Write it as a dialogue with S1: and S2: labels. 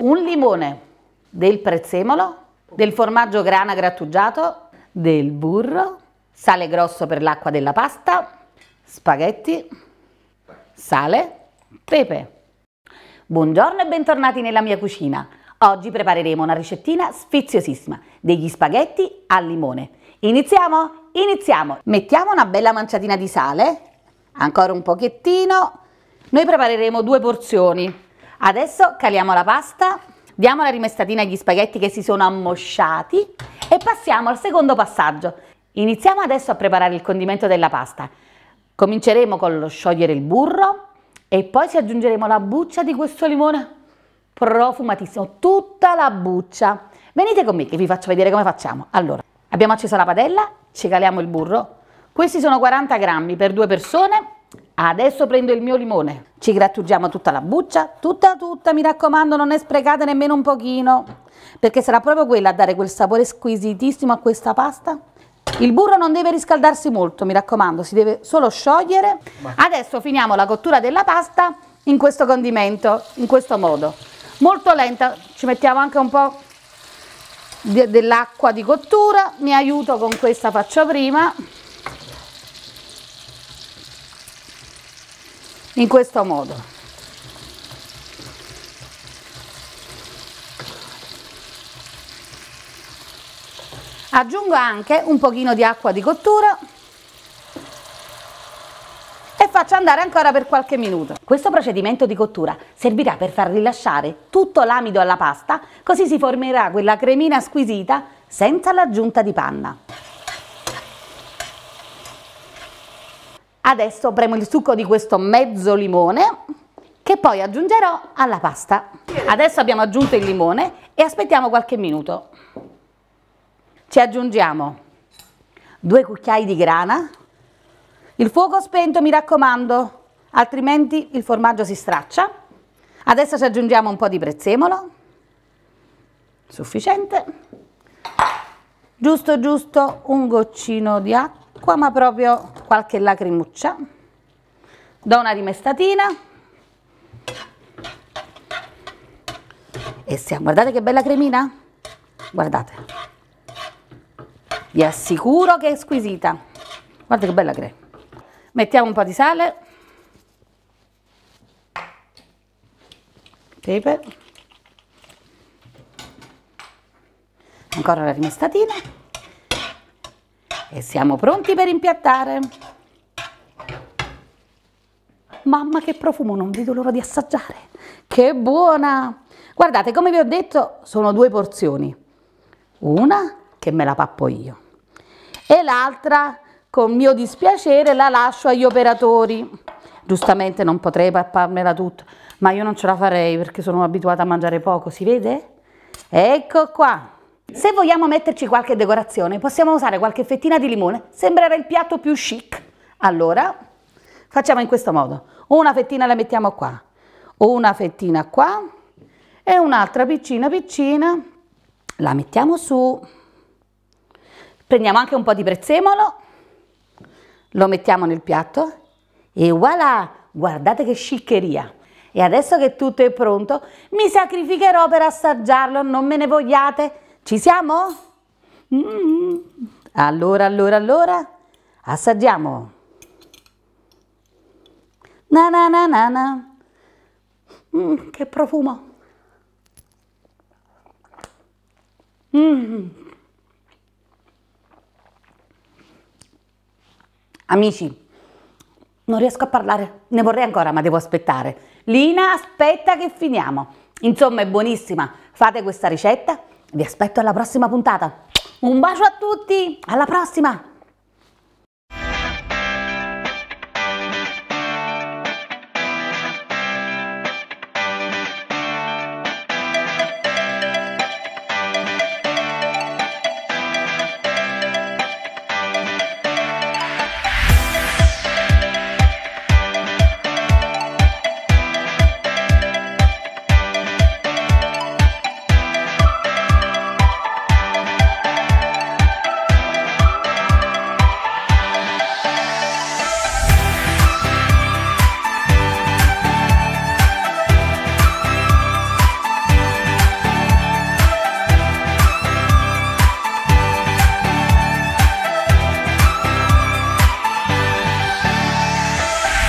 S1: un limone, del prezzemolo, del formaggio grana grattugiato, del burro, sale grosso per l'acqua della pasta, spaghetti, sale, pepe. Buongiorno e bentornati nella mia cucina. Oggi prepareremo una ricettina sfiziosissima, degli spaghetti al limone. Iniziamo? Iniziamo! Mettiamo una bella manciatina di sale, ancora un pochettino. Noi prepareremo due porzioni, Adesso caliamo la pasta, diamo la rimestatina agli spaghetti che si sono ammosciati e passiamo al secondo passaggio. Iniziamo adesso a preparare il condimento della pasta. Cominceremo con lo sciogliere il burro e poi ci aggiungeremo la buccia di questo limone profumatissimo, tutta la buccia. Venite con me che vi faccio vedere come facciamo. Allora, abbiamo acceso la padella, ci caliamo il burro. Questi sono 40 grammi per due persone Adesso prendo il mio limone, ci grattugiamo tutta la buccia, tutta tutta, mi raccomando non ne sprecate nemmeno un pochino, perché sarà proprio quella a dare quel sapore squisitissimo a questa pasta. Il burro non deve riscaldarsi molto, mi raccomando, si deve solo sciogliere. Adesso finiamo la cottura della pasta in questo condimento, in questo modo. Molto lenta, ci mettiamo anche un po' dell'acqua di cottura, mi aiuto con questa faccio prima. in questo modo aggiungo anche un pochino di acqua di cottura e faccio andare ancora per qualche minuto. Questo procedimento di cottura servirà per far rilasciare tutto l'amido alla pasta, così si formerà quella cremina squisita senza l'aggiunta di panna. Adesso premo il succo di questo mezzo limone che poi aggiungerò alla pasta. Adesso abbiamo aggiunto il limone e aspettiamo qualche minuto. Ci aggiungiamo due cucchiai di grana, il fuoco spento mi raccomando, altrimenti il formaggio si straccia. Adesso ci aggiungiamo un po' di prezzemolo, sufficiente, giusto giusto un goccino di acqua acqua ma proprio qualche lacrimuccia do una rimestatina e siamo guardate che bella cremina guardate vi assicuro che è squisita guardate che bella crema mettiamo un po' di sale pepe ancora la rimestatina e siamo pronti per impiattare. Mamma che profumo, non vedo l'ora di assaggiare. Che buona! Guardate, come vi ho detto, sono due porzioni. Una che me la pappo io e l'altra con mio dispiacere la lascio agli operatori. Giustamente non potrei papparmela tutta, ma io non ce la farei perché sono abituata a mangiare poco, si vede? Ecco qua. Se vogliamo metterci qualche decorazione, possiamo usare qualche fettina di limone, sembrerà il piatto più chic. Allora, facciamo in questo modo. Una fettina la mettiamo qua, una fettina qua e un'altra piccina piccina la mettiamo su. Prendiamo anche un po' di prezzemolo, lo mettiamo nel piatto e voilà! Guardate che sciccheria! E adesso che tutto è pronto, mi sacrificherò per assaggiarlo, non me ne vogliate? Ci siamo? Mm. Allora, allora, allora, assaggiamo. Na na na na na. Mm, che profumo. Mm. Amici, non riesco a parlare, ne vorrei ancora, ma devo aspettare. Lina, aspetta che finiamo. Insomma, è buonissima. Fate questa ricetta vi aspetto alla prossima puntata. Un bacio a tutti, alla prossima!